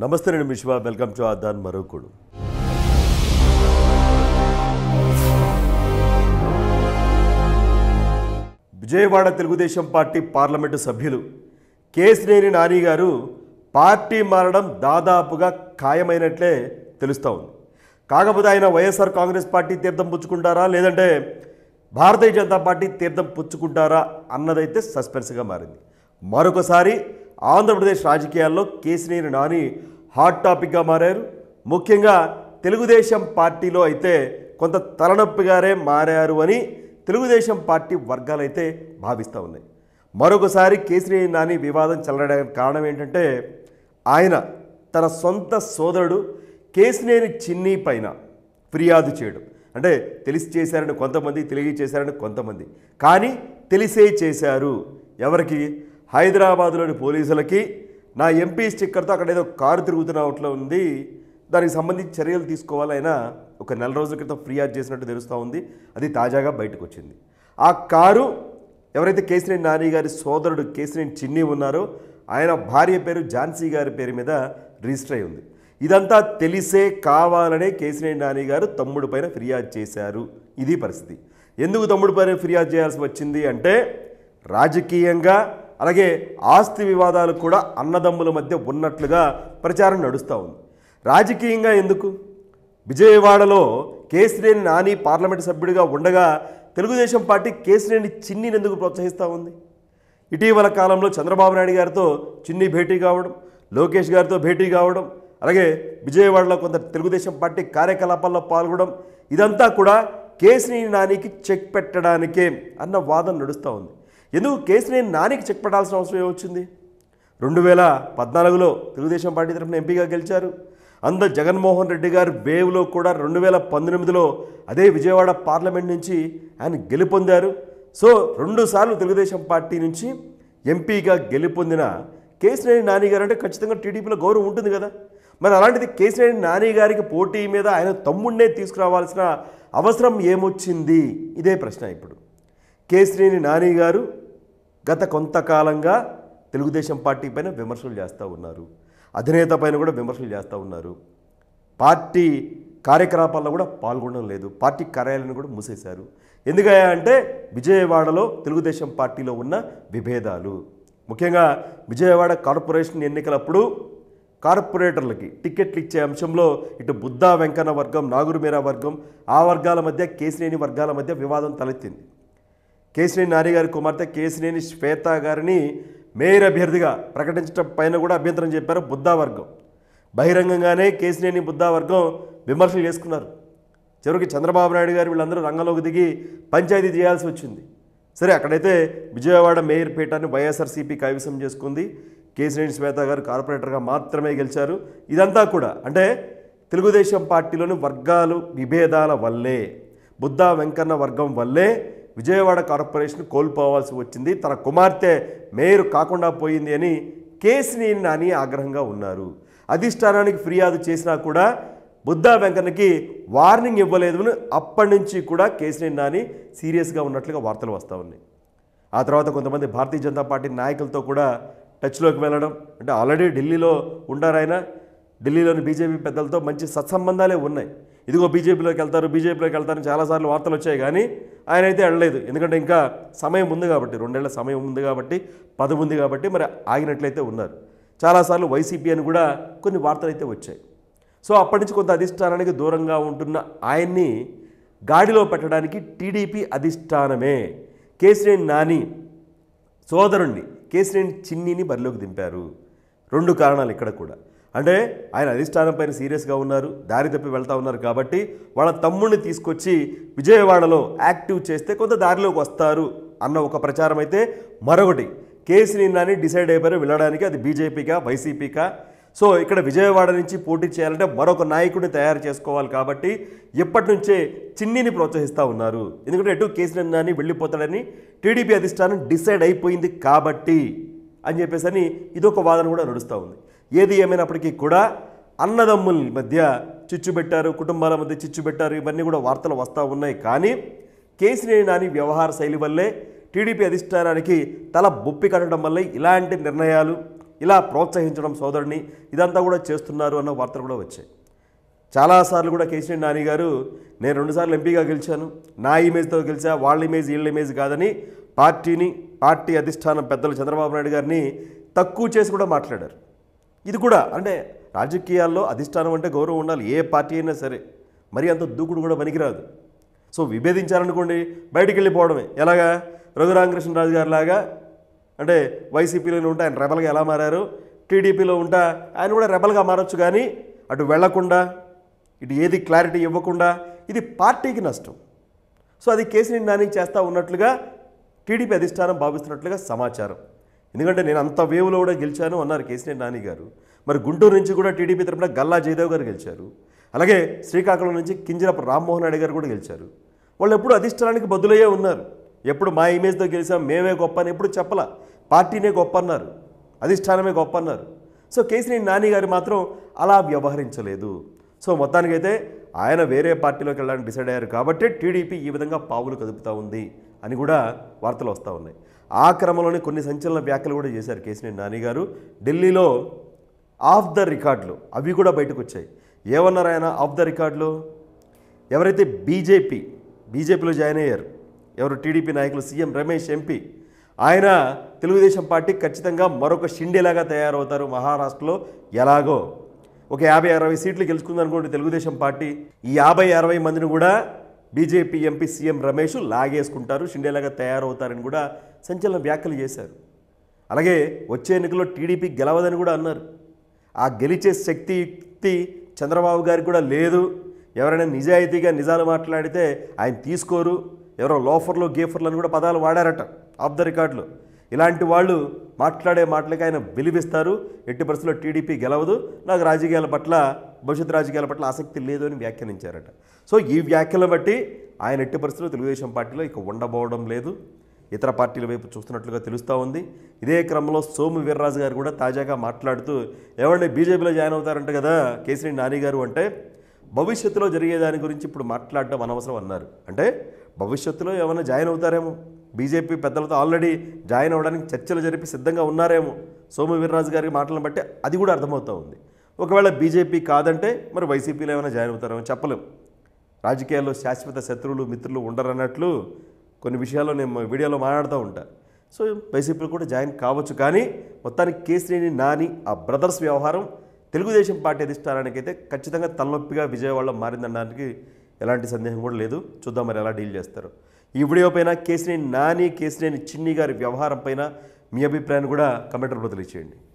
నమస్తే నేను మిశ్వా welcome to ఆదాన్ మరొకడు విజయవాడ తెలుగుదేశం పార్టీ పార్లమెంటు సభ్యులు కేసినేని నాని గారు పార్టీ మారడం దాదాపుగా ఖాయమైనట్లే తెలుస్తూ ఉంది కాకపోతే ఆయన వైఎస్ఆర్ కాంగ్రెస్ పార్టీ తీర్థం పుచ్చుకుంటారా లేదంటే భారతీయ జనతా పార్టీ తీర్థం పుచ్చుకుంటారా అన్నదైతే సస్పెన్స్గా మారింది మరొకసారి ఆంధ్రప్రదేశ్ రాజకీయాల్లో కేసినేని నాని హాట్ టాపిక్గా మారారు ముఖ్యంగా తెలుగుదేశం పార్టీలో అయితే కొంత తలనొప్పిగారే మారారు అని తెలుగుదేశం పార్టీ వర్గాలు అయితే భావిస్తూ ఉన్నాయి మరొకసారి కేసినేని నాని వివాదం చెలడానికి కారణం ఏంటంటే ఆయన తన సొంత సోదరుడు కేసినేని చిన్ని పైన ఫిర్యాదు చేయడం అంటే తెలిసి చేశారని కొంతమంది తెలియ చేశారని కొంతమంది కానీ తెలిసే చేశారు ఎవరికి హైదరాబాద్లోని పోలీసులకి నా ఎంపీ స్టిక్కర్తో అక్కడ ఏదో కారు తిరుగుతున్నట్లు ఉంది దానికి సంబంధించి చర్యలు తీసుకోవాలైనా ఒక నెల రోజుల క్రితం ఫిర్యాదు చేసినట్టు తెలుస్తూ ఉంది అది తాజాగా బయటకు వచ్చింది ఆ కారు ఎవరైతే కేసినేని నాని గారి సోదరుడు కేసినేని చిన్ని ఉన్నారో ఆయన భార్య పేరు ఝాన్సీ గారి పేరు మీద రిజిస్టర్ అయి ఉంది ఇదంతా తెలిసే కావాలనే కేసినేని నాని గారు తమ్ముడు పైన ఫిర్యాదు చేశారు ఇది పరిస్థితి ఎందుకు తమ్ముడు పైన ఫిర్యాదు చేయాల్సి వచ్చింది అంటే రాజకీయంగా అలాగే ఆస్తి వివాదాలు కూడా అన్నదమ్ముల మధ్య ఉన్నట్లుగా ప్రచారం నడుస్తూ ఉంది రాజకీయంగా ఎందుకు విజయవాడలో కేసినేని నాని పార్లమెంటు సభ్యుడిగా ఉండగా తెలుగుదేశం పార్టీ కేసినేని చిన్నిని ఎందుకు ప్రోత్సహిస్తూ ఉంది ఇటీవల కాలంలో చంద్రబాబు నాయుడు గారితో చిన్ని భేటీ కావడం లోకేష్ గారితో భేటీ కావడం అలాగే విజయవాడలో కొంత తెలుగుదేశం పార్టీ కార్యకలాపాల్లో పాల్గొనడం ఇదంతా కూడా కేసినేని నానికి చెక్ పెట్టడానికే అన్న వాదన నడుస్తూ ఉంది ఎందుకు కేసినేని నానికి చెక్ పడాల్సిన అవసరం వచ్చింది రెండు వేల పద్నాలుగులో తెలుగుదేశం పార్టీ తరఫున ఎంపీగా గెలిచారు అంద జగన్మోహన్ రెడ్డి గారు వేవ్లో కూడా రెండు వేల పంతొమ్మిదిలో అదే విజయవాడ పార్లమెంట్ నుంచి ఆయన గెలుపొందారు సో రెండుసార్లు తెలుగుదేశం పార్టీ నుంచి ఎంపీగా గెలుపొందిన కేసినేని నాని గారు అంటే ఖచ్చితంగా టీడీపీలో గౌరవం ఉంటుంది కదా మరి అలాంటిది కేసినేని నాని గారికి పోటీ మీద ఆయన తమ్ముడినే తీసుకురావాల్సిన అవసరం ఏమొచ్చింది ఇదే ప్రశ్న ఇప్పుడు కేసినేని నాని గారు గత కొంతకాలంగా తెలుగుదేశం పార్టీ పైన విమర్శలు చేస్తూ ఉన్నారు అధినేత పైన కూడా విమర్శలు చేస్తూ ఉన్నారు పార్టీ కార్యకలాపాల్లో కూడా పాల్గొనడం లేదు పార్టీ కార్యాలయాన్ని కూడా మూసేశారు ఎందుకయ్యా అంటే విజయవాడలో తెలుగుదేశం పార్టీలో ఉన్న విభేదాలు ముఖ్యంగా విజయవాడ కార్పొరేషన్ ఎన్నికలప్పుడు కార్పొరేటర్లకి టికెట్లు ఇచ్చే అంశంలో ఇటు బుద్ధా వెంకన్న వర్గం నాగురుమీరా వర్గం ఆ వర్గాల మధ్య కేసినేని వర్గాల మధ్య వివాదం తలెత్తింది కేసినేని నారి గారి కుమార్తె కేసినేని శ్వేత గారిని మేయర్ అభ్యర్థిగా ప్రకటించడం పైన కూడా అభ్యంతరం చెప్పారు బుద్ధా వర్గం బహిరంగంగానే కేసినేని బుద్ధా వర్గం విమర్శలు చేసుకున్నారు చివరికి చంద్రబాబు నాయుడు గారు వీళ్ళందరూ రంగంలోకి దిగి పంచాయతీ చేయాల్సి వచ్చింది సరే అక్కడైతే విజయవాడ మేయర్ పీఠాన్ని వైఎస్ఆర్సీపీ కైవసం చేసుకుంది కేసినేని శ్వేత గారు కార్పొరేటర్గా మాత్రమే గెలిచారు ఇదంతా కూడా అంటే తెలుగుదేశం పార్టీలోని వర్గాలు విభేదాల వల్లే బుద్ధా వెంకన్న వర్గం వల్లే విజయవాడ కార్పొరేషన్ కోల్పోవాల్సి వచ్చింది తన కుమార్తె మేయర్ కాకుండా పోయింది అని కేసినేని నాని ఆగ్రహంగా ఉన్నారు అధిష్టానానికి ఫిర్యాదు చేసినా కూడా బుద్ధా వెంకన్నకి వార్నింగ్ అని అప్పటి నుంచి కూడా కేసినేని నాని సీరియస్గా ఉన్నట్లుగా వార్తలు వస్తూ ఉన్నాయి ఆ తర్వాత కొంతమంది భారతీయ జనతా పార్టీ నాయకులతో కూడా టచ్లోకి వెళ్ళడం అంటే ఆల్రెడీ ఢిల్లీలో ఉండారాయన ఢిల్లీలోని బీజేపీ పెద్దలతో మంచి సత్సంబంధాలే ఉన్నాయి ఇదిగో బీజేపీలోకి వెళ్తారు బీజేపీలోకి వెళ్తారని చాలాసార్లు వార్తలు వచ్చాయి కానీ ఆయన అయితే వెళ్ళలేదు ఎందుకంటే ఇంకా సమయం ఉంది కాబట్టి రెండేళ్ల సమయం ఉంది కాబట్టి పదవి ఉంది కాబట్టి మరి ఆగినట్లయితే ఉన్నారు చాలాసార్లు వైసీపీ అని కూడా కొన్ని వార్తలు అయితే వచ్చాయి సో అప్పటి నుంచి కొంత అధిష్టానానికి దూరంగా ఉంటున్న ఆయన్ని గాడిలో పెట్టడానికి టీడీపీ అధిష్టానమే కేసినేని నాని సోదరుణ్ణి కేసినేని చిన్నిని బరిలోకి దింపారు రెండు కారణాలు ఇక్కడ కూడా అంటే ఆయన అధిష్టానం పైన సీరియస్గా ఉన్నారు దారి తప్పి వెళ్తూ ఉన్నారు కాబట్టి వాళ్ళ తమ్ముడిని తీసుకొచ్చి విజయవాడలో యాక్టివ్ చేస్తే కొంత దారిలోకి వస్తారు అన్న ఒక ప్రచారం అయితే మరొకటి కేసు నాని డిసైడ్ అయిపోయారు వెళ్ళడానికి అది బీజేపీకా వైసీపీకా సో ఇక్కడ విజయవాడ నుంచి పోటీ చేయాలంటే మరొక నాయకుడిని తయారు చేసుకోవాలి కాబట్టి ఎప్పటి నుంచే చిన్నిని ప్రోత్సహిస్తూ ఉన్నారు ఎందుకంటే ఎటు కేసు నాని వెళ్ళిపోతాడని టీడీపీ అధిష్టానం డిసైడ్ అయిపోయింది కాబట్టి అని చెప్పేసి అని ఇదొక వాదన కూడా నడుస్తూ ఉంది ఏది ఏమైనప్పటికీ కూడా అన్నదమ్ముల మధ్య చిచ్చు పెట్టారు కుటుంబాల మధ్య చిచ్చు పెట్టారు ఇవన్నీ కూడా వార్తలు వస్తూ ఉన్నాయి కానీ కేసినేని నాని వ్యవహార శైలి వల్లే టీడీపీ అధిష్టానానికి తల బొప్పి కట్టడం వల్లే ఇలాంటి నిర్ణయాలు ఇలా ప్రోత్సహించడం సోదరుని ఇదంతా కూడా చేస్తున్నారు అన్న వార్తలు కూడా వచ్చాయి చాలాసార్లు కూడా కేసీఆర్ నాని గారు నేను రెండుసార్లు ఎంపీగా గెలిచాను నా ఇమేజ్తో గెలిచా వాళ్ళ ఇమేజ్ వీళ్ళ ఇమేజ్ కాదని పార్టీని పార్టీ అధిష్టానం పెద్దలు చంద్రబాబు నాయుడు గారిని తక్కువ చేసి కూడా మాట్లాడారు ఇది కూడా అంటే రాజకీయాల్లో అధిష్టానం అంటే గౌరవం ఉండాలి ఏ పార్టీ అయినా సరే మరి అంత దూకుడు కూడా పనికిరాదు సో విభేదించారనుకోండి బయటికి వెళ్ళిపోవడమే ఎలాగా కృష్ణరాజు గారు లాగా అంటే వైసీపీలో ఉంటే ఆయన రెబల్గా ఎలా మారారు టీడీపీలో ఉంటా ఆయన కూడా రెబల్గా మారచ్చు కానీ అటు వెళ్లకుండా ఇటు ఏది క్లారిటీ ఇవ్వకుండా ఇది పార్టీకి నష్టం సో అది కేసీఆర్ నాని చేస్తూ ఉన్నట్లుగా టీడీపీ అధిష్టానం భావిస్తున్నట్లుగా సమాచారం ఎందుకంటే నేను అంత వేవ్లో కూడా గెలిచాను అన్నారు కేసీఆర్ నాని గారు మరి గుంటూరు నుంచి కూడా టీడీపీ తరపున గల్లా జయదేవ్ గారు గెలిచారు అలాగే శ్రీకాకుళం నుంచి కింజరపు రామ్మోహన్ రెడ్డి గారు కూడా గెలిచారు వాళ్ళు ఎప్పుడు అధిష్టానానికి బదులయ్యే ఉన్నారు ఎప్పుడు మా ఇమేజ్తో గెలిచాం మేమే గొప్ప అని ఎప్పుడు చెప్పలా పార్టీనే గొప్ప అన్నారు అధిష్టానమే గొప్ప అన్నారు సో కేసీఆర్ నాని గారు మాత్రం అలా వ్యవహరించలేదు సో మొత్తానికైతే ఆయన వేరే పార్టీలోకి వెళ్ళడానికి డిసైడ్ అయ్యారు కాబట్టి టీడీపీ ఈ విధంగా పావులు కదుపుతూ ఉంది అని కూడా వార్తలు వస్తూ ఉన్నాయి ఆ క్రమంలోనే కొన్ని సంచలన వ్యాఖ్యలు కూడా చేశారు కేసినేని నాని గారు ఢిల్లీలో ఆఫ్ ద రికార్డులు అవి కూడా బయటకు వచ్చాయి ఏమన్నారు ఆయన ఆఫ్ ద రికార్డులు ఎవరైతే బీజేపీ బీజేపీలో జాయిన్ అయ్యారు ఎవరు టీడీపీ నాయకులు సీఎం రమేష్ ఎంపీ ఆయన తెలుగుదేశం పార్టీ ఖచ్చితంగా మరొక షిండేలాగా తయారవుతారు మహారాష్ట్రలో ఎలాగో ఒక యాభై అరవై సీట్లు గెలుచుకుందనుకోండి తెలుగుదేశం పార్టీ ఈ యాభై అరవై మందిని కూడా బీజేపీ ఎంపీ సీఎం రమేష్ లాగేసుకుంటారు షిండేలాగా తయారవుతారని కూడా సంచలన వ్యాఖ్యలు చేశారు అలాగే వచ్చే ఎన్నికల్లో టీడీపీ గెలవదని కూడా అన్నారు ఆ గెలిచే శక్తి యుక్తి చంద్రబాబు గారికి కూడా లేదు ఎవరైనా నిజాయితీగా నిజాలు మాట్లాడితే ఆయన తీసుకోరు ఎవరో లోఫర్లు గేఫర్లు అని కూడా పదాలు వాడారట ఆఫ్ ద రికార్డులు ఇలాంటి వాళ్ళు మాట్లాడే మాటలకి ఆయన విలువిస్తారు ఎట్టి పరిస్థితుల్లో టీడీపీ గెలవదు నాకు రాజకీయాల పట్ల భవిష్యత్తు రాజకీయాల పట్ల ఆసక్తి లేదు అని వ్యాఖ్యానించారట సో ఈ వ్యాఖ్యలను బట్టి ఆయన ఎట్టి పరిస్థితుల్లో తెలుగుదేశం పార్టీలో ఇక ఉండబోవడం లేదు ఇతర పార్టీల వైపు చూస్తున్నట్లుగా తెలుస్తూ ఉంది ఇదే క్రమంలో సోము వీర్రాజు గారు కూడా తాజాగా మాట్లాడుతూ ఎవరిని బీజేపీలో జాయిన్ అవుతారంట కదా కేసీ నాని గారు అంటే భవిష్యత్తులో జరిగేదాని గురించి ఇప్పుడు మాట్లాడడం అనవసరం అన్నారు అంటే భవిష్యత్తులో ఏమైనా జాయిన్ అవుతారేమో బీజేపీ పెద్దలతో ఆల్రెడీ జాయిన్ అవ్వడానికి చర్చలు జరిపి సిద్ధంగా ఉన్నారేమో సోము వీర్రాజు గారికి మాటలను బట్టి అది కూడా అర్థమవుతూ ఉంది ఒకవేళ బీజేపీ కాదంటే మరి వైసీపీలో ఏమైనా జాయిన్ అవుతారేమో చెప్పలేము రాజకీయాల్లో శాశ్వత శత్రువులు మిత్రులు ఉండరన్నట్లు కొన్ని విషయాల్లో నేను వీడియోలో మాట్లాడుతూ ఉంటా సో వైసీపీలో కూడా జాయిన్ కావచ్చు కానీ మొత్తానికి కేసీని నాని ఆ బ్రదర్స్ వ్యవహారం తెలుగుదేశం పార్టీ అధిష్టానానికి అయితే ఖచ్చితంగా తలనొప్పిగా విజయవాడలో మారిందనడానికి ఎలాంటి సందేహం కూడా లేదు చూద్దాం మరి ఎలా డీల్ చేస్తారు ఈ వీడియో పైన కేసినేని నాని కేసినేని చిన్ని గారి వ్యవహారం పైన మీ అభిప్రాయాన్ని కూడా కమెంటర్ బదులు ఇచ్చేయండి